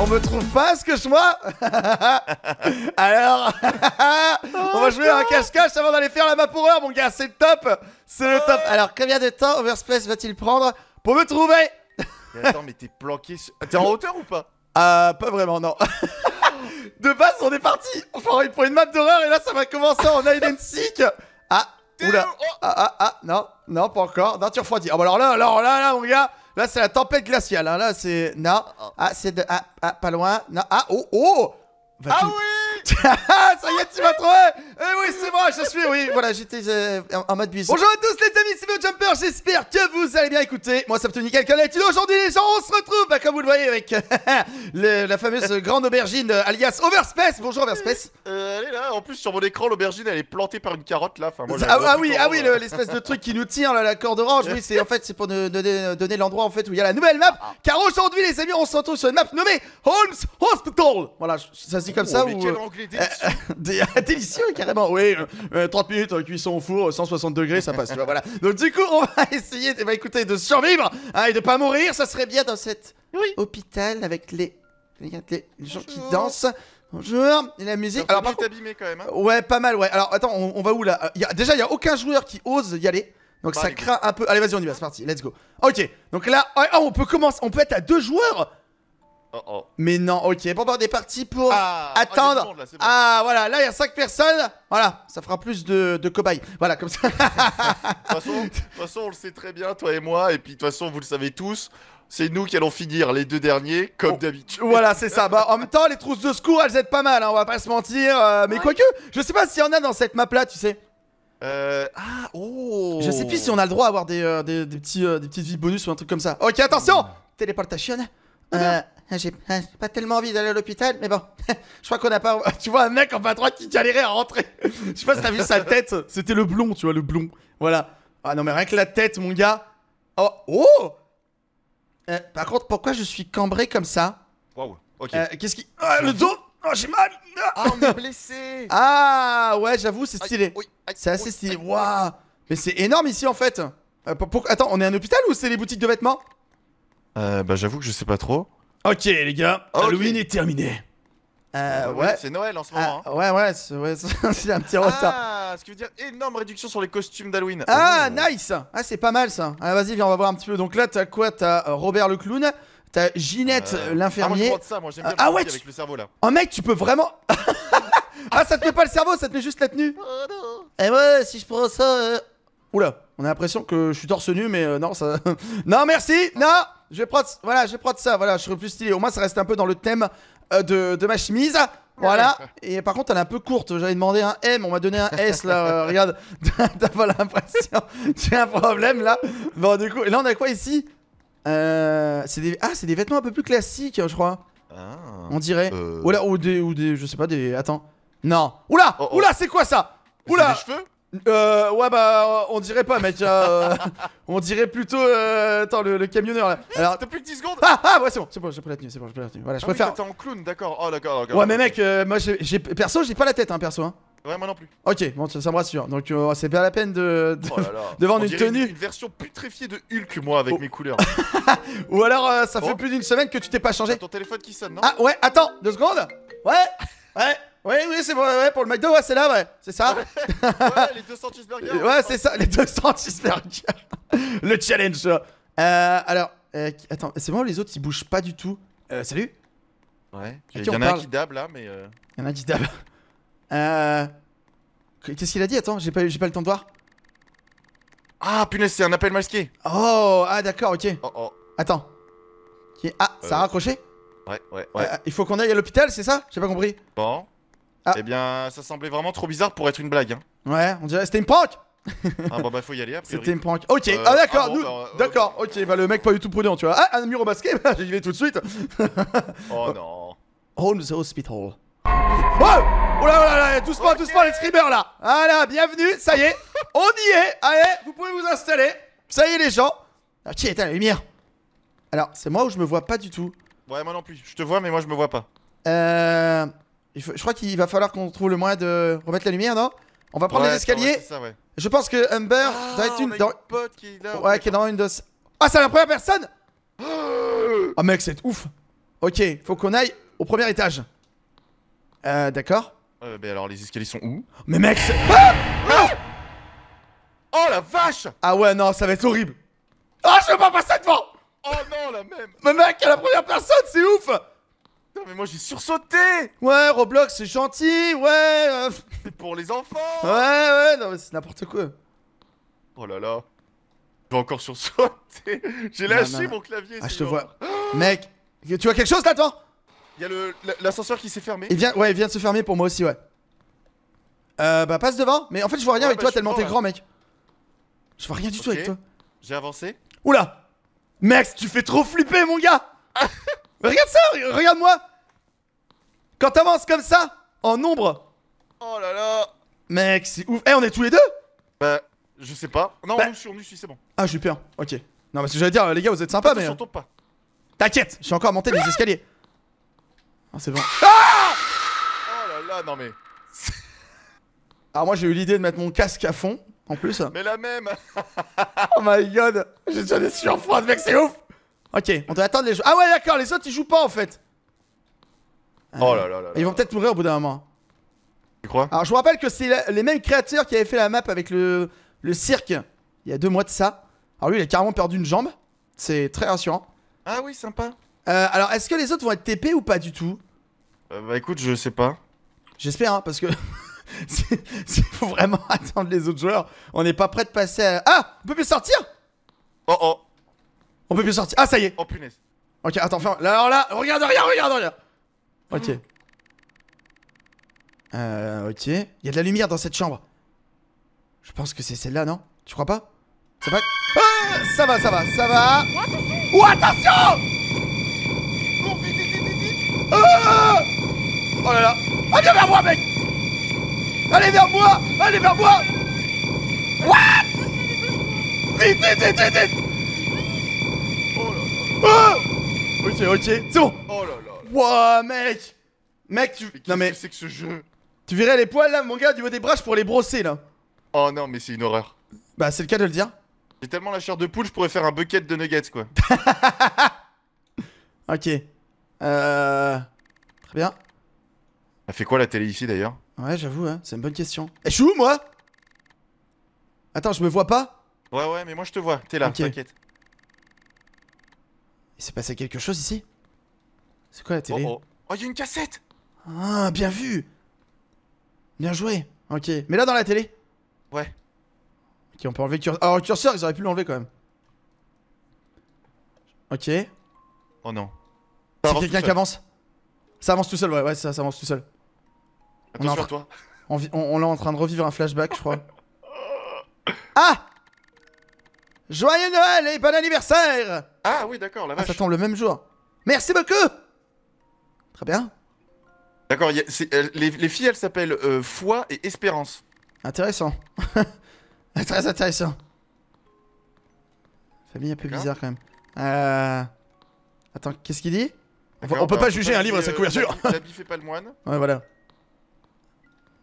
On me trouve pas ce que je vois Alors, on va jouer à un cache-cache avant d'aller faire la map horreur mon gars, c'est le top C'est le top Alors, combien de temps Overspace va-t-il prendre pour me trouver Attends, mais t'es planqué sur... T'es en hauteur ou pas Euh, pas vraiment, non. de base, on est parti enfin, il pour une map d'horreur et là, ça va commencer en hide and seek Ah Oula oh. Ah, ah, ah, non, non, pas encore. Non, tu refroidis. Oh bah alors là, alors là, là, mon gars Là, c'est la tempête glaciale. Hein. Là, c'est. Non. Ah, c'est de. Ah, ah pas loin. Non. Ah, oh, oh Ah oui ça y est, tu m'as trouvé Eh oui, c'est moi, je suis, oui, voilà, j'étais euh, en, mode buisson. Bonjour à tous les amis, c'est Jumper, j'espère que vous allez bien écouter. Moi, ça me est-il Aujourd'hui, les gens, on se retrouve, bah, comme vous le voyez, avec la fameuse grande aubergine euh, alias Overspace. Bonjour Overspace. Euh, elle est là, en plus, sur mon écran, l'aubergine, elle est plantée par une carotte, là. Enfin, ah, ah, oui, ah oui, l'espèce de truc qui nous tire, là, la corde orange, oui, c'est en fait, c'est pour nous donner, l'endroit, en fait, où il y a la nouvelle map. Ah. Car aujourd'hui, les amis, on se retrouve sur une map nommée Holmes Hospital. Voilà, ça se dit comme oh, ça. ou... Euh, euh, délicieux. carrément. Oui, 30 euh, euh, minutes, cuisson au four, 160 degrés, ça passe. tu vois, voilà. Donc, du coup, on va essayer de, eh ben, écoutez, de survivre hein, et de pas mourir. Ça serait bien dans cet hôpital avec les, les gens qui dansent. Bonjour, et la musique. Alors, pas abîmé quand même. Hein. Ouais, pas mal, ouais. Alors, attends, on, va où là y a, Déjà, il y a aucun joueur qui ose y aller. Donc ça craint un peu. Allez, vas-y, on y va, c'est parti, let's go. Ok, donc là, oh, on peut commencer, on peut être à deux joueurs Oh oh. Mais non, ok. Bon, va on est parti pour ah, oh, attendre. Ah, voilà, là, il y a 5 personnes. Voilà, ça fera plus de, de cobayes. Voilà, comme ça. De toute façon, on le sait très bien, toi et moi. Et puis, de toute façon, vous le savez tous. C'est nous qui allons finir les deux derniers, comme oh. d'habitude. Voilà, c'est ça. Bah, en même temps, les trousses de secours, elles aident pas mal, hein, on va pas se mentir. Euh, mais quoique, je sais pas s'il y en a dans cette map-là, tu sais. Euh, ah, oh. Je sais plus si on a le droit à avoir des, euh, petits, euh, des petites vies bonus ou un truc comme ça. Ok, attention ah. Téléportation. Euh, ah. Ah, ah, j'ai pas tellement envie d'aller à l'hôpital, mais bon, je crois qu'on a pas. Tu vois un mec en bas droite qui galérait à rentrer. Je sais pas si t'as vu sa tête. C'était le blond, tu vois, le blond. Voilà. Ah non, mais rien que la tête, mon gars. Oh, oh euh, Par contre, pourquoi je suis cambré comme ça Waouh, ok. Euh, qu'est-ce qui. Ah, le dos Oh, j'ai mal Ah, on est blessé Ah, ouais, j'avoue, c'est stylé. c'est assez stylé. Waouh Mais c'est énorme ici en fait. Euh, attends, on est un hôpital ou c'est les boutiques de vêtements euh, bah j'avoue que je sais pas trop. Ok les gars, Halloween est terminé. Euh, bah, ouais. C'est Noël en ce moment. Hein. Ouais, ouais, c'est un petit retard. Ah, ce qui veut dire énorme réduction sur les costumes d'Halloween. Ah, nice Ah, c'est pas mal ça. Ah, vas-y, viens, on va voir un petit peu. Donc là, t'as quoi T'as euh, Robert le clown, t'as Ginette euh, euh, l'infirmier. Ah, ah ouais, Oh, mec, tu peux vraiment. ah, ça te met pas le cerveau, ça te met juste la tenue. Oh, non. Eh ouais, si je prends ça. Oula, on a l'impression que je suis torse nu, mais non, ça. non, merci Non je vais prendre, voilà, je vais ça, voilà, je serai plus stylé. Au moins, ça reste un peu dans le thème euh, de, ma chemise. Voilà. Et par contre, elle est un peu courte. J'avais demandé un M, on m'a donné un S là. Euh, regarde, t'as pas l'impression J'ai un problème là. Bon, du coup, et là, on a quoi ici euh, Ah, c'est des vêtements un peu plus classiques, je crois. Ah. on dirait. Euh. Ou ou des, ou des, je sais pas, des. Attends. Non. Oula, oh, oh. oula, c'est quoi ça Oula. Des cheveux euh, ouais bah euh, on dirait pas mec euh, On dirait plutôt euh, Attends le, camionneur là T'as plus que 10 secondes Ah ah ouais c'est bon c'est bon j'ai pris la tenue c'est bon j'ai pris la tenue Voilà je ah, préfère en clown d'accord Oh d'accord Ouais mais mec moi j'ai perso j'ai pas la tête hein perso hein Ouais moi non plus Ok bon ça, me rassure Donc c'est bien la peine de, de, oh vendre une tenue une, une, version putréfiée de Hulk moi avec oh. mes couleurs Ou alors ça fait oh. plus d'une semaine que tu t'es pas changé ton téléphone qui sonne non Ah ouais attends deux secondes Ouais Ouais oui, oui, c'est vrai, pour le McDo, ouais, c'est là, ouais, c'est ça. ouais, les 200 cheeseburgers. Ouais, c'est ça, les 200 cheeseburgers. le challenge. Euh, alors, euh, attends, c'est moi bon, les autres ils bougent pas du tout euh, Salut Ouais, euh. il y, en a un qui dab là, mais. Il y en a un qui dab. Euh. Qu'est-ce qu'il a dit Attends, j'ai pas, pas le temps de voir. Ah punaise, c'est un appel masqué. Oh, ah d'accord, ok. Oh, oh. Attends. Ah, ça a raccroché Ouais, ouais, ouais. il faut qu'on aille à l'hôpital, c'est ça J'ai pas compris. Bon. Ah. Eh bien, ça semblait vraiment trop bizarre pour être une blague. Hein. Ouais, on dirait c'était une prank ah bah, bah faut y aller après. C'était une prank. Ok, euh, ah d'accord, ah, nous, bah, euh, d'accord, ok, bah le mec pas du tout prudent, tu vois. Ah, un mur au basket, bah, j'y vais tout de suite. oh non. the Hospital. Oh, oh là là là, doucement, okay. doucement les streamers là. Voilà, bienvenue, ça y est, on y est. Allez, vous pouvez vous installer. Ça y est les gens. Ah est éteins la lumière. Alors, c'est moi ou je me vois pas du tout. Ouais, moi non plus. Je te vois, mais moi je me vois pas. Euh je crois qu'il va falloir qu'on trouve le moyen de remettre la lumière, non On va prendre les escaliers. Je pense que Humber ah, doit être une. Dans... qui ouais, qui est dans une de. Ah, c'est la première personne ah. ah mec, c'est ouf. Ok, faut qu'on aille au premier étage. Euh, d'accord. Euh, mais alors les escaliers sont où Mais mec, c'est. Ah oh la vache Ah ouais, non, ça va être horrible. Ah, je veux pas passer devant Oh non, la même Mais mec, à la première personne, c'est ouf mais moi j'ai sursauté Ouais, Roblox, c'est gentil, ouais euh, C'est pour les enfants Ouais, ouais, non mais c'est n'importe quoi. Oh là là. Je vais encore sursauter. J'ai lâché mon clavier. Ah, je te vois. Ah mec, tu vois quelque chose là, toi Il y l'ascenseur qui s'est fermé. Il vient, ouais, il vient de se fermer pour moi aussi, ouais. Euh, bah passe devant, mais en fait je vois rien avec bah, toi tellement t'es grand, mec. Je vois rien du tout avec toi. J'ai avancé. Oula mec, tu fais trop flipper, mon gars Regarde ça, regarde-moi quand t'avances comme ça, en ombre Oh là là. Mec, c'est ouf. Eh, on est tous les deux Bah, je sais pas. Non, bah... on sur nous c'est bon. Ah, je suis Ok. Non, mais ce que j'allais dire, les gars, vous êtes sympas, mais. pas. T'inquiète, je suis encore monté les ah escaliers. Ah, c'est bon. Ah oh là là, non mais. Alors, moi, j'ai eu l'idée de mettre mon casque à fond, en plus. Mais la même Oh my god J'ai déjà des froid, mec, c'est ouf Ok, on doit attendre les gens. Ah ouais, d'accord, les autres, ils jouent pas, en fait. Oh là là là. Ils vont peut-être mourir au bout d'un moment. Tu crois Alors je vous rappelle que c'est les mêmes créateurs qui avaient fait la map avec le, cirque il y a deux mois de ça. Alors lui il a carrément perdu une jambe. C'est très rassurant. Ah oui, sympa. Euh, alors est-ce que les autres vont être TP ou pas du tout euh, Bah écoute, je sais pas. J'espère, hein, parce que. S'il faut vraiment attendre les autres joueurs. On n'est pas prêt de passer à. Ah On peut plus sortir Oh oh On peut plus sortir. Ah, ça y est Oh punaise. Ok, attends, là, alors là, regarde, regarde, regarde, regarde Ok. Ah. Euh, ok. Il y a de la lumière dans cette chambre. Je pense que c'est celle-là, non Tu crois pas C'est pas... ah Ça va, ça va, ça va Oh, attention ah Oh, là là allez vers moi, mec Allez vers moi Allez vers moi What Vite, vite, vite, vite, Oh là là ah Ok, ok, c'est bon Oh là là Wouah, mec Mec, tu. Mais non, mais. c'est que ce jeu Tu verrais les poils là, mon gars, tu niveau des bras, je les brosser là. Oh non, mais c'est une horreur. Bah, c'est le cas de le dire. J'ai tellement la chair de poule, je pourrais faire un bucket de nuggets quoi. ok. Euh. Très bien. Elle fait quoi la télé ici d'ailleurs Ouais, j'avoue, hein, c'est une bonne question. Et je suis où moi Attends, je me vois pas Ouais, ouais, mais moi je te vois, t'es là, t'inquiète. Il s'est passé quelque chose ici c'est quoi la télé Oh, oh. oh y'a une cassette Ah, bien vu Bien joué Ok, mais là dans la télé Ouais. Ok, on peut enlever le curseur. Alors, le curseur, ils auraient pu l'enlever quand même. Ok. Oh non. C'est quelqu'un qui avance Ça avance tout seul, ouais, ouais, ça, avance tout seul. on est en... toi. On, est en train de revivre un flashback, je crois. ah Joyeux Noël et bon anniversaire Ah oui, d'accord, la ah, vache. ça tombe le même jour. Merci beaucoup Très bien. D'accord, euh, les, filles, elles s'appellent euh, Foi et Espérance. Intéressant. Très intéressant. Famille un peu bizarre quand même. Euh, attends, qu'est-ce qu'il dit on, peut bah, pas juger un livre à sa couverture. fait pas le moine. ouais, voilà.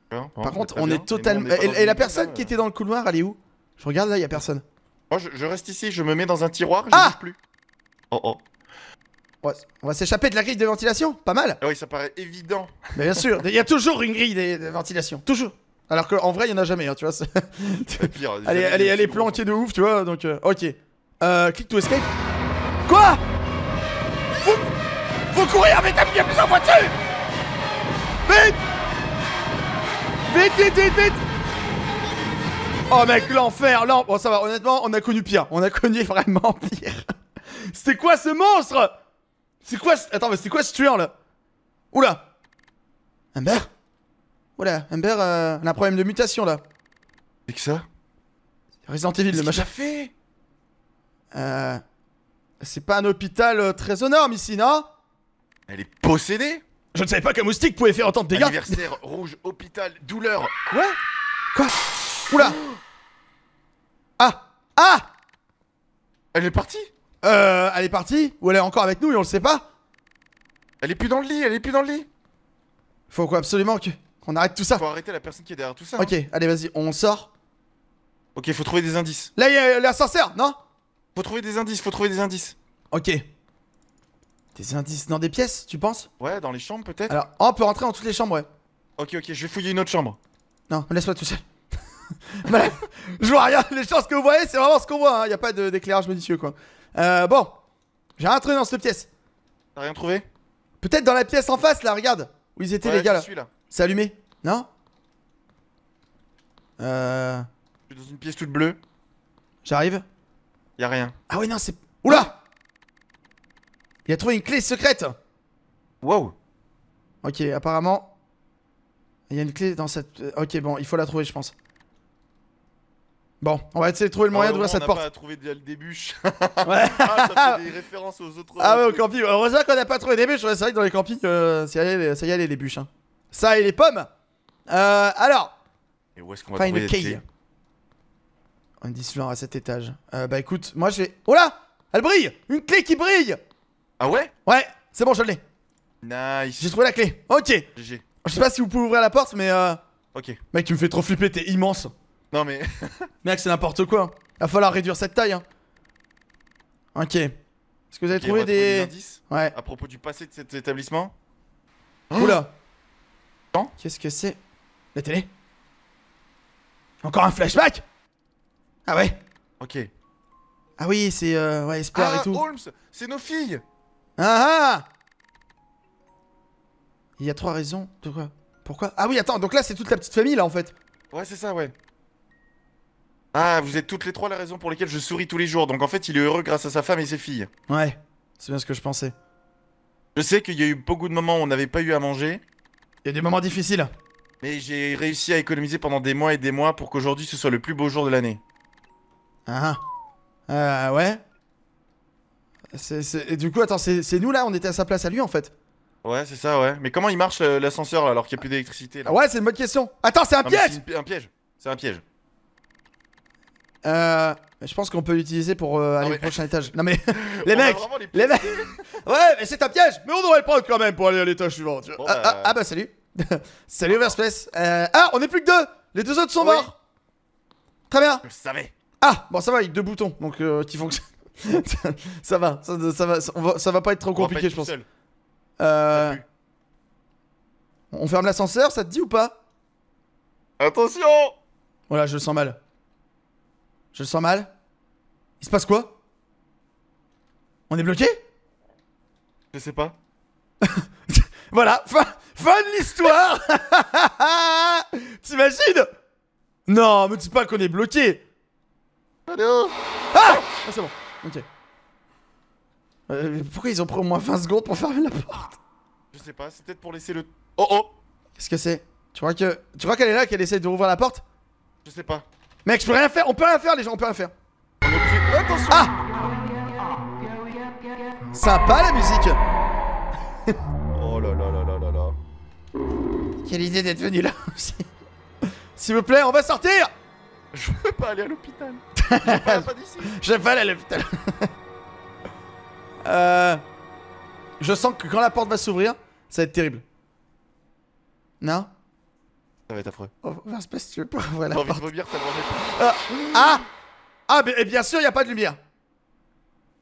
Par contre, on est totalement. Et, la personne qui était dans le couloir, elle est où Je regarde là, y a personne. Moi, je, reste ici, je me mets dans un tiroir, je ah plus. Oh oh. On va s'échapper de la grille de ventilation, pas mal ah Oui, ça paraît évident. Mais bien sûr, il y a toujours une grille de, ventilation, toujours. Alors qu'en vrai, il y en a jamais, hein, tu vois. Allez, Pire, elle, est, elle, planquée de ouf, tu vois, donc euh, ok. Euh, click to escape. Quoi Vous... courir, mais t'as mis plus fois dessus Vite Vite, vite, vite, vite Oh mec, l'enfer, l'enfer Bon, ça va, honnêtement, on a connu pire. On a connu vraiment pire. C'était quoi ce monstre c'est quoi ce... Attends, mais c'est quoi ce tueur là Oula Amber Oula, Amber, euh, on a un problème de mutation là. C'est que ça Resident Evil, le machin. fait Euh. C'est pas un hôpital euh, très énorme ici, non Elle est possédée Je ne savais pas qu'un moustique pouvait faire autant de dégâts. Anniversaire rouge, hôpital, douleur. Quoi Quoi Oula Ah Ah Elle est partie euh, elle est partie Ou elle est encore avec nous et on le sait pas Elle est plus dans le lit, elle est plus dans le lit Faut quoi absolument qu'on arrête tout ça Faut arrêter la personne qui est derrière tout ça. Ok, hein. allez vas-y, on sort. Ok, faut trouver des indices. Là, il y a l'ascenseur, non Faut trouver des indices, faut trouver des indices. Ok. Des indices dans des pièces, tu penses Ouais, dans les chambres peut-être. Alors, oh, on peut rentrer dans toutes les chambres, ouais. Ok, ok, je vais fouiller une autre chambre. Non, laisse-moi tout seul. je vois rien, les choses que vous voyez, c'est vraiment ce qu'on voit, hein. Il y a pas d'éclairage minutieux quoi. Euh, bon, j'ai rien trouvé dans cette pièce. T'as rien trouvé Peut-être dans la pièce en face là, regarde. Où ils étaient les gars là. là. C'est allumé, non Euh. Je suis dans une pièce toute bleue. J'arrive Y'a rien. Ah oui, non, c'est. Oula ah. Il a trouvé une clé secrète Wow Ok, apparemment. Il y a une clé dans cette. Euh, ok, bon, il faut la trouver, je pense. Bon, on va essayer de trouver le moyen ah, d'ouvrir cette porte. On pas trouvé déjà le ouais. Ah, ça fait des références aux autres. Ah ouais, au camping. Heureusement qu'on n'a pas trouvé des bûches. C'est vrai que dans les campings, euh, ça, y est, ça y allait les bûches. Hein. Ça et les pommes. Euh, alors. Et où est-ce qu'on va trouver clé On dit celui-là, à cet étage. Euh, bah écoute, moi je vais. Oh là Elle brille Une clé qui brille Ah ouais Ouais, c'est bon, je l'ai. Nice. J'ai trouvé la clé. Ok. GG. Je sais pas si vous pouvez ouvrir la porte, mais. Euh... Ok. Mec, tu me fais trop flipper, t'es immense. Non mais. Mec, c'est n'importe quoi. Il va falloir réduire cette taille. Hein. Ok. Est-ce que vous avez trouvé des... Ouais. À propos du passé de cet établissement Oula Qu'est-ce que c'est La télé Encore un flashback Ah ouais Ok. Ah oui, c'est euh, ouais, Espoir et ah, tout. Holmes, c'est nos filles Ah ah Il y a trois raisons. De quoi Pourquoi Ah oui, attends, donc là c'est toute la petite famille là en fait. Ouais, c'est ça, ouais. Ah, vous êtes toutes les trois la raison pour laquelle je souris tous les jours. Donc en fait, il est heureux grâce à sa femme et ses filles. Ouais, c'est bien ce que je pensais. Je sais qu'il y a eu beaucoup de moments où on n'avait pas eu à manger. Il y a des moments difficiles. Mais j'ai réussi à économiser pendant des mois et des mois pour qu'aujourd'hui ce soit le plus beau jour de l'année. Ah ah. Euh, ouais. C'est... Du coup, attends, c'est nous là, on était à sa place à lui en fait. Ouais, c'est ça, ouais. Mais comment il marche l'ascenseur alors qu'il n'y a plus d'électricité là ah Ouais, c'est une bonne question. Attends, c'est un, piège un piège. C'est un piège. Euh, je pense qu'on peut l'utiliser pour euh, aller au prochain étage. Non mais les mecs, les, mecs. ouais, mais c'est un piège. Mais on devrait le prendre quand même pour aller à l'étage suivant. Tu vois. Ah, ah, bah. ah, bah... salut. salut Overspace. Euh... ah, on est plus que deux. Les deux autres sont morts. Très bien. Je savais. Ah, bon ça va, il y a deux boutons, donc euh, qui fonctionnent ça va, ça, va, ça, va, pas être trop compliqué, je pense. Euh... On ferme l'ascenseur, ça te dit ou pas Attention Voilà, je le sens mal. Je le sens mal. Il se passe quoi On est bloqué Je sais pas. voilà, fin, de l'histoire T'imagines Non, me dis pas qu'on est bloqué Allô Ah, ah C'est bon, ok. Euh, pourquoi ils ont pris au moins 20 secondes pour fermer la porte Je sais pas, c'est peut-être pour laisser le... Oh oh Qu'est-ce que c'est Tu crois que... Tu crois qu'elle est là, qu'elle essaie de rouvrir la porte Je sais pas. Mec, je peux rien faire. On peut rien faire, les gens. On peut rien faire. Attention. Ah Sympa la musique. oh là là là là là Quelle idée d'être venu là aussi. S'il vous plaît, on va sortir. Je veux pas aller à l'hôpital. Je veux pas aller à l'hôpital. euh, je sens que quand la porte va s'ouvrir, ça va être terrible. Non ça va être affreux. On va se si tu veux pas. Voilà. J'ai envie de vomir tellement Ah Ah, ah mais, eh, bien sûr, y a pas de lumière.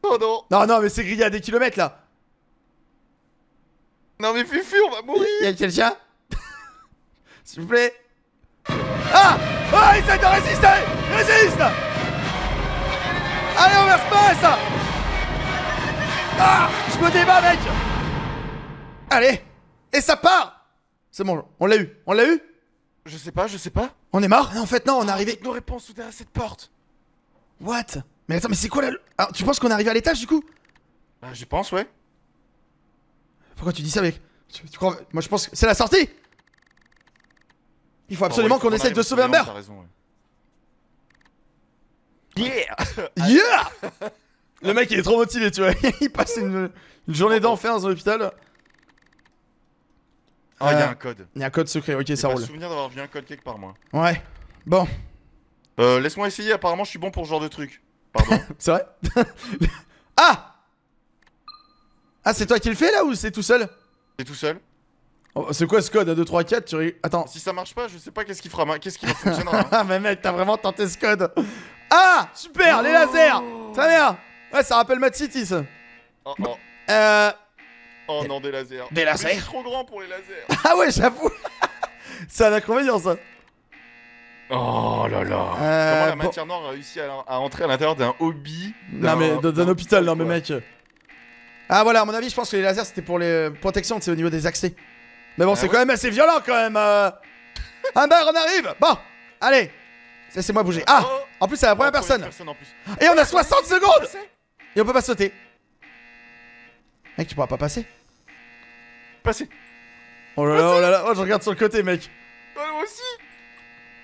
Oh non. Non, non, mais c'est grillé à des kilomètres là. Non, mais Fufu, on va mourir. Y'a quelqu'un S'il vous plaît. Ah Ah, il de résister Résiste Allez, on va space Ah Je me débat, mec Allez Et ça part C'est bon, on l'a eu On l'a eu je sais pas, je sais pas. On est mort En fait, non, on est arrivé. Nos réponses derrière cette porte. What Mais attends, mais c'est quoi la. Ah, tu penses qu'on est arrivé à l'étage du coup Bah, je pense, ouais. Pourquoi tu dis ça, mec tu, crois... Moi, je pense que c'est la sortie Il faut absolument oh, qu'on essaye de sauver Amber raison, Yeah Yeah Le mec, il est trop motivé, tu vois. il passe une, une journée d'enfer dans un hôpital. Ah, il y a euh, un code. Il y a un code secret, ok, ça roule. Je souvenir d'avoir vu un code quelque part, moi. Ouais. Bon. Euh, laisse-moi essayer, apparemment, je suis bon pour ce genre de truc. Pardon. c'est vrai Ah Ah, c'est toi qui le fais là ou c'est tout seul C'est tout seul. Oh, c'est quoi ce code 1, 2, 3, 4 tu... Attends. Si ça marche pas, je sais pas qu'est-ce qu'il fera qu'est-ce qui va fonctionnera. Hein. Ah, mais mec, t'as vraiment tenté ce code. Ah Super, les lasers oh. Ta merde Ouais, ça rappelle Mad City ça. Oh, oh. Euh. Oh non, des lasers. Des lasers C'est trop grand pour les lasers. ah ouais, j'avoue. c'est un inconvénient ça. Oh là là euh, Comment la matière noire a réussi à, entrer à l'intérieur d'un hobby Non mais d'un hôpital, non mais mec Ah voilà, à mon avis, je pense que les lasers c'était pour les euh, protections, c'est au niveau des accès. Mais bon, ah c'est quand même assez violent quand même Ah Un on arrive Bon, allez Laissez-moi bouger. Ah oh. En plus, c'est la première, oh, personne. Et on a 60 ah, ah, secondes Et on peut pas sauter Mec, tu pourras pas passer Passer Oh là là, oh là là, oh, je regarde sur le côté, mec bah, moi aussi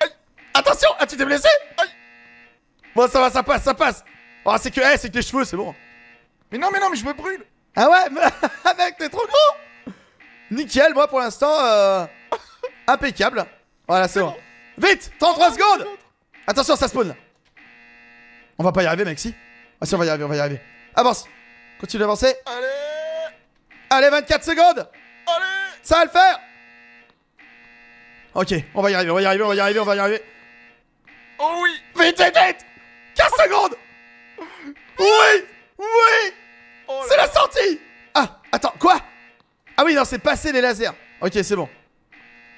Aïe Attention Ah, tu t'es blessé Aïe Bon, ça va, ça passe, ça passe Oh, c'est que, c'est que tes cheveux, c'est bon Mais non, mais non, mais je me brûle Ah ouais ah, Mec, t'es trop gros Nickel, moi, pour l'instant, euh, impeccable Voilà, c'est bon. Vite 33 ah, secondes Attention, ça spawn, On va pas y arriver, mec, si Ah si, on va y arriver, on va y arriver Avance Continue d'avancer Allez Allez, 24 secondes Allez Ça va le faire Ok, on va y arriver, on va y arriver, on va y arriver, on va y arriver. Oh oui Vite, vite, vite 15 secondes Oui Oui oh C'est la sortie Ah, attends, quoi Ah oui, non, c'est passé les lasers. Ok, c'est bon.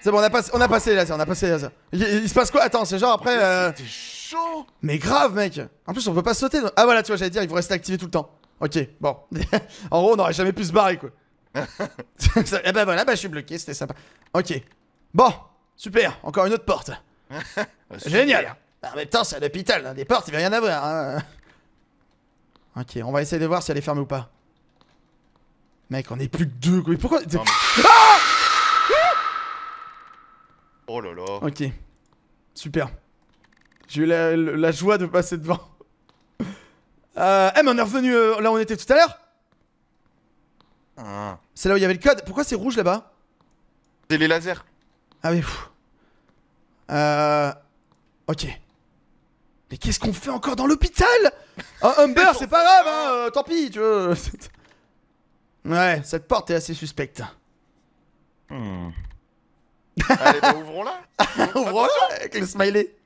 C'est bon, on a, pas, on a passé les lasers, on a passé les lasers. Il, se passe quoi Attends, c'est genre après... Euh, C'était chaud Mais grave, mec En plus, on peut pas sauter. Ah voilà, tu vois, j'allais dire, il faut rester activé tout le temps. Ok, bon. en gros, on aurait jamais pu se barrer, quoi. Ah ben voilà, bah je suis bloqué, c'était sympa. Ok. Bon, super, encore une autre porte. Génial. Ah, en même temps, c'est à l'hôpital, hein, des portes, il va rien avoir. Hein. Ok, on va essayer de voir si elle est fermée ou pas. Mec, on est plus que deux. Mais pourquoi ah Oh là là. Ok. Super. J'ai eu la, joie de passer devant. Euh, eh, mais on est revenu euh, là où on était tout à l'heure ah. C'est là où il y avait le code. Pourquoi c'est rouge là-bas C'est les lasers. Ah oui. fou. Euh... Ok. Mais qu'est-ce qu'on fait encore dans l'hôpital oh, Humber, c'est pas grave, hein, euh, tant pis, tu veux. ouais, cette porte est assez suspecte. Hmm. Allez, bah ouvrons-la Ouvrons-la avec le smiley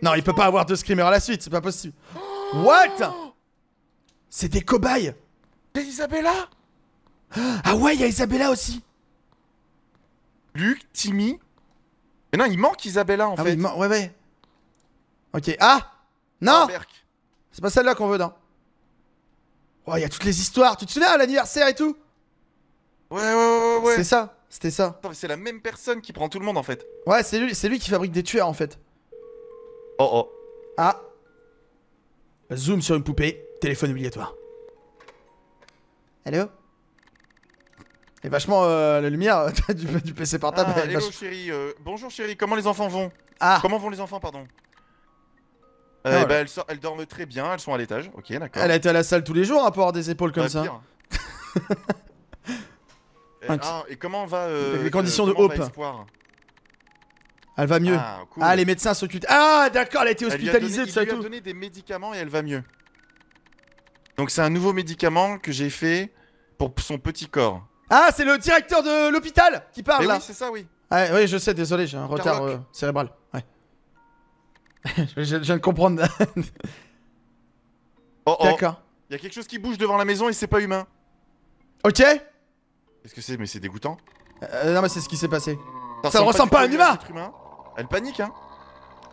Non, il peut pas avoir deux screamers à la suite, c'est pas possible. Oh What C'est des cobayes Isabella ah ouais, il y a Isabella aussi Luc, Timmy. Mais non, il manque Isabella en ah fait. ouais, ouais. Ok. Ah Non C'est pas celle-là qu'on veut, non Ouais il y a toutes les histoires. Tu te souviens, l'anniversaire et tout Ouais, ouais, ouais, ouais. C'est ça, c'était ça. C'est la même personne qui prend tout le monde en fait. Ouais, c'est lui, lui qui fabrique des tueurs en fait. Oh oh. Ah. Zoom sur une poupée, téléphone obligatoire. Allô et vachement euh, la lumière du, PC portable. Ah, chérie. Euh, bonjour chérie, comment les enfants vont Ah Comment vont les enfants, pardon euh, elles, dorment très bien, elles sont à l'étage. Ok, d'accord. Elle a été à la salle tous les jours à hein, pour avoir des épaules comme bah, ça. et, eh, ah, et comment va. Euh, les conditions de hope. Elle va mieux. Ah, ah, les médecins s'occupent. Ah, d'accord, elle a été hospitalisée tout ça tout. Elle a donné des médicaments et elle va mieux. Donc c'est un nouveau médicament que j'ai fait pour son petit corps. Ah, c'est le directeur de l'hôpital qui parle là. Oui, c'est ça, oui. Ah, oui, je sais, désolé, j'ai un retard euh, cérébral. Ouais. je, je, viens de comprendre. oh, oh. D'accord. Il y a quelque chose qui bouge devant la maison et c'est pas humain. Ok. Qu'est-ce que c'est Mais c'est dégoûtant. Euh, non, mais c'est ce qui s'est passé. Ça, ne ressemble pas, à un humain. Elle panique, hein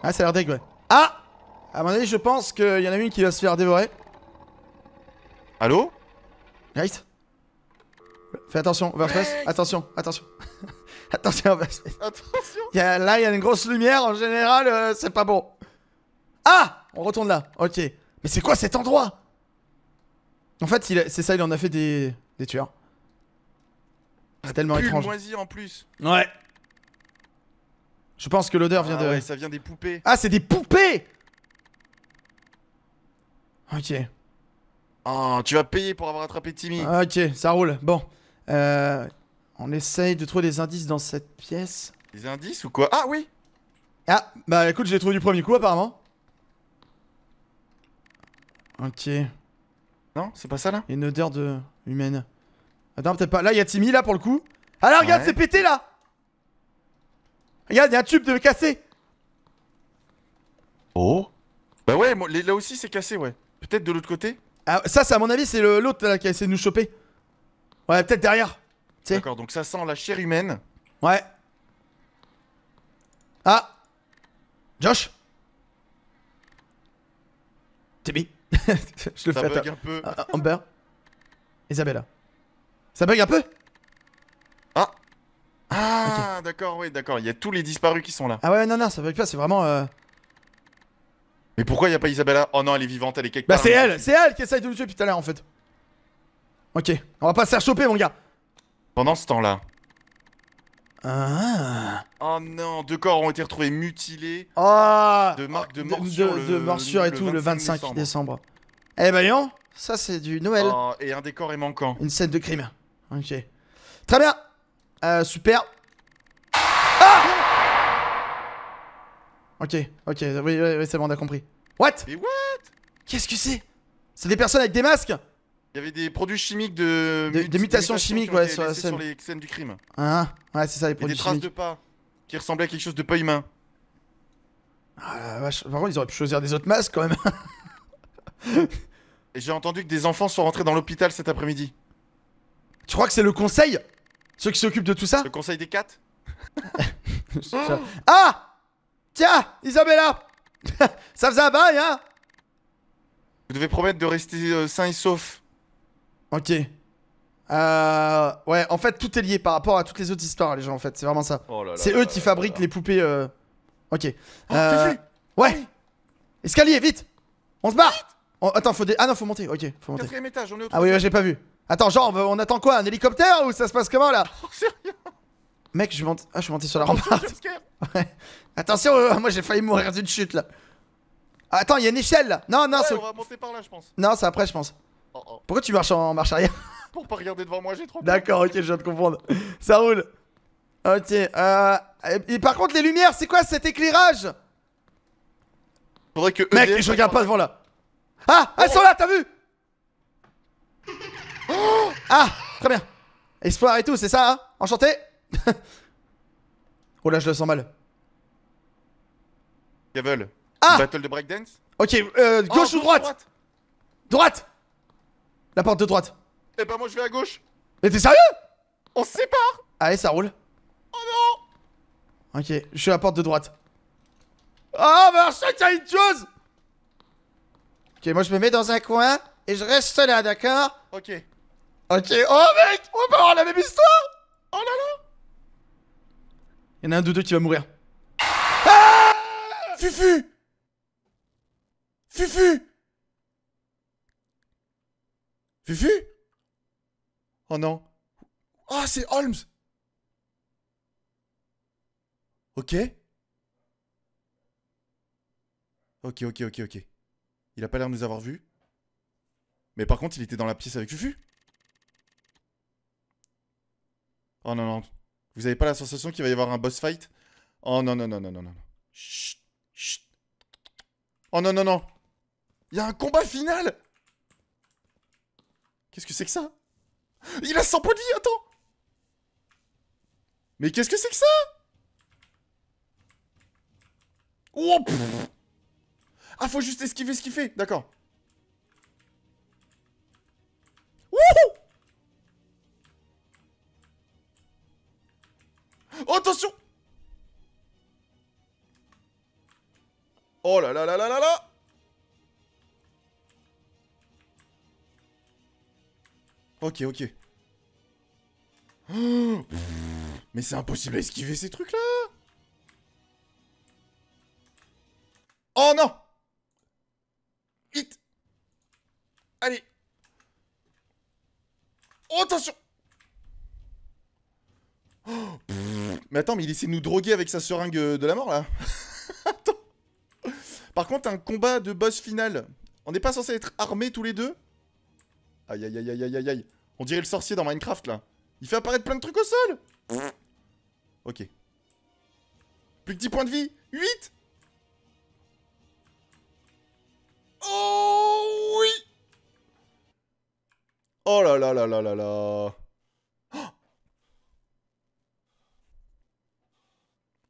Ah, ça a l'air dégueu. Ah À mon avis, je pense qu'il y en a une qui va se faire dévorer. Allô Nice. Fais attention, Overspace. Attention, attention. attention, Overspace. Attention. Y a, là, il y a une grosse lumière. En général, euh, c'est pas bon. Ah On retourne là. Ok. Mais c'est quoi cet endroit En fait, c'est ça, il en a fait des, des tueurs. C'est tellement étrange. moisi en plus. Ouais. Je pense que l'odeur vient ah de. Ouais, ça vient des poupées. Ah, c'est des poupées Ok. Oh, tu vas payer pour avoir attrapé Timmy. Ok, ça roule. Bon. Euh, on essaye de trouver des indices dans cette pièce. Des indices ou quoi Ah oui Ah, bah écoute, j'ai trouvé du premier coup apparemment. Ok. Non, c'est pas ça là Une odeur de humaine. Attends, peut-être pas. Là, il y a Timmy là pour le coup. Ah là, regarde, c'est pété là Regarde, il y a un tube de cassé Oh Bah ouais, là aussi c'est cassé, ouais. Peut-être de l'autre côté ah, Ça, c'est à mon avis, c'est l'autre qui a essayé de nous choper. Ouais, peut-être derrière. D'accord, donc ça sent la chair humaine. Ouais. Ah Josh Timmy Je le fais. un peu. Ah, ah, Amber Isabella. Ça bug un peu Ah Ah D'accord, oui, d'accord. Il y a tous les disparus qui sont là. Ah ouais, non, non, ça bug pas, c'est vraiment. Euh mais pourquoi il n'y a pas Isabella Oh non, elle est vivante, elle est quelque bah, part. Bah c'est elle, c'est elle qui essaye de nous tuer, à l'heure, en fait. Ok, on va pas se faire choper, mon gars. Pendant ce temps-là. Ah. Oh non, deux corps ont été retrouvés mutilés. Ah. De marques de morsure. De, morsure et tout, le 25 décembre. Eh bah ben, non, ça c'est du Noël. Oh, et un décor est manquant. Une scène de crime. Ok. Très bien. Euh, super. Ah ok, ok, oui, oui, c'est bon, on a compris. What what Qu'est-ce que c'est C'est des personnes avec des masques il y avait des produits chimiques de. des mutations chimiques, ouais, sur la scène. Sur les scènes du crime. Ah, ouais, c'est ça, les produits chimiques. Des traces de pas qui ressemblaient à quelque chose de pas humain. Ah la vache. Par contre, ils auraient pu choisir des autres masques quand même. Et j'ai entendu que des enfants sont rentrés dans l'hôpital cet après-midi. Tu crois que c'est le conseil Ceux qui s'occupent de tout ça Le conseil des quatre Ah Tiens, Isabella Ça faisait un bail, hein Vous devez promettre de rester euh, sain et sauf. Ok. Euh, ouais, en fait, tout est lié par rapport à toutes les autres histoires, les gens, en fait. C'est vraiment ça. Oh c'est eux qui fabriquent les poupées. Euh. Ok. Oh, euh, ouais. Escalier, vite. On se barre. Attends, faut des... Ah non, faut monter. Ok, faut monter. Quatrième étage, on est au Ah oui, j'ai pas vu. Attends, genre, on attend quoi Un hélicoptère ou ça se passe comment là oh, sérieux Mec, je monte. Ah, je suis sur la oh, rambarde. Attention, euh, moi j'ai failli mourir d'une chute là. Attends, il y a une échelle là. Non, non, on va monter par là, je pense. Non, c'est après, je pense. Oh, oh. Pourquoi tu marches en marche arrière Pour pas regarder devant moi, j'ai trop peur D'accord, ok, je viens de comprendre. Ça roule. Ok, euh... Et par contre, les lumières, c'est quoi cet éclairage Faudrait que... Mec, je regarde pas devant là. Ah, elles oh. sont là, t'as vu Ah, très bien. Espoir et tout, c'est ça, hein Enchanté Oh là, je le sens mal. Gavel. Ah Battle de breakdance Ok, euh, gauche ou Droite, droite la porte de droite. Eh bah moi je vais à gauche. Mais t'es sérieux On se sépare Allez, ça roule. Oh non Ok, je suis à la porte de droite. Oh, mais en y une chose Ok, moi je me mets dans un coin et je reste là, d'accord Ok. Ok, oh mec On va avoir la même histoire Oh là là Y'en a un de deux qui va mourir. Ah Fufu Fufu Fufu Oh non. Ah, c'est Holmes Ok. Ok, ok, ok, ok. Il a pas l'air de nous avoir vus. Mais par contre, il était dans la pièce avec Fufu. Oh non, non. Vous avez pas la sensation qu'il va y avoir un boss fight Oh non, non, non, non, non, non. Chut, chut. Oh non, non, non. Il y a un combat final Qu'est-ce que c'est que ça Il a 100 points de vie, attends Mais qu'est-ce que c'est que ça Oh Ah, faut juste esquiver ce qu'il fait, d'accord. Wouhou oh, attention Oh là là là là là là Ok, ok. Mais c'est impossible à esquiver ces trucs-là Oh non Hit Allez Oh, attention Mais attends, mais il essaie de nous droguer avec sa seringue de la mort, là Attends Par contre, un combat de boss final, on n'est pas censé être armés tous les deux Aïe, aïe, aïe, aïe, aïe, aïe. On dirait le sorcier dans Minecraft, là. Il fait apparaître plein de trucs au sol. Ok. Plus que 10 points de vie. 8 Oh oui Oh là là là là là là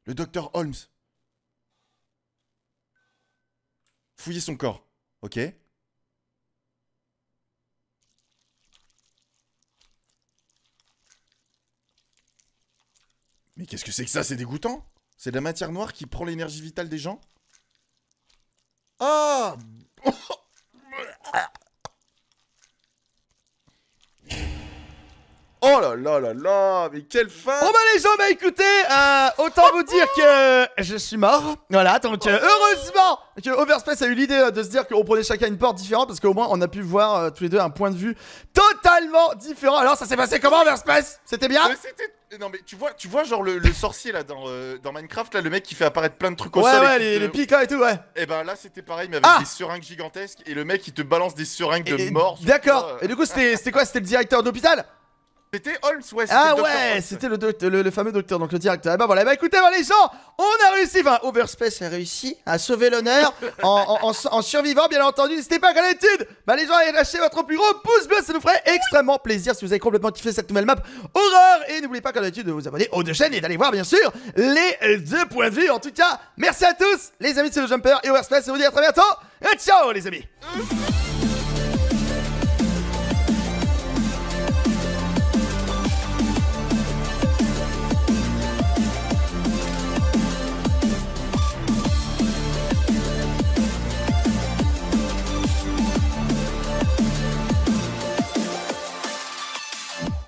Le docteur Holmes. Fouiller son corps. Ok. qu'est-ce que c'est que ça C'est dégoûtant C'est de la matière noire qui prend l'énergie vitale des gens Ah Oh là là là là, mais quelle fin Bon oh, bah les gens, bah écoutez, euh, autant vous dire que je suis mort. Voilà, donc euh, heureusement que Overspace a eu l'idée euh, de se dire qu'on prenait chacun une porte différente parce qu'au moins on a pu voir euh, tous les deux un point de vue totalement différent. Alors ça s'est passé comment Overspace C'était bien non mais tu vois, tu vois genre le, sorcier là dans, Minecraft là, le mec qui fait apparaître plein de trucs au sol. Ouais, les, piques les et tout, ouais. Et eh ben là c'était pareil mais avec ah des seringues gigantesques et le mec qui te balance des seringues de mort. D'accord. Et du coup c'était quoi C'était le directeur d'hôpital c'était Holmes, Ah ouais, c'était ah le, fameux docteur, donc le directeur. Et ah bah voilà, bah écoutez, les gens, on a réussi, enfin, Overspace a réussi à sauver l'honneur en, survivant, bien entendu. N'hésitez pas, comme l'étude bah les gens, allez lâcher votre plus gros pouce bleu, ça nous ferait extrêmement plaisir si vous avez complètement kiffé cette nouvelle map horreur. Et n'oubliez pas, comme d'habitude, de vous abonner aux deux chaînes et d'aller voir, bien sûr, les deux points de vue. En tout cas, merci à tous, les amis de le Jumper et Overspace, et vous dis à très bientôt. Et ciao, les amis.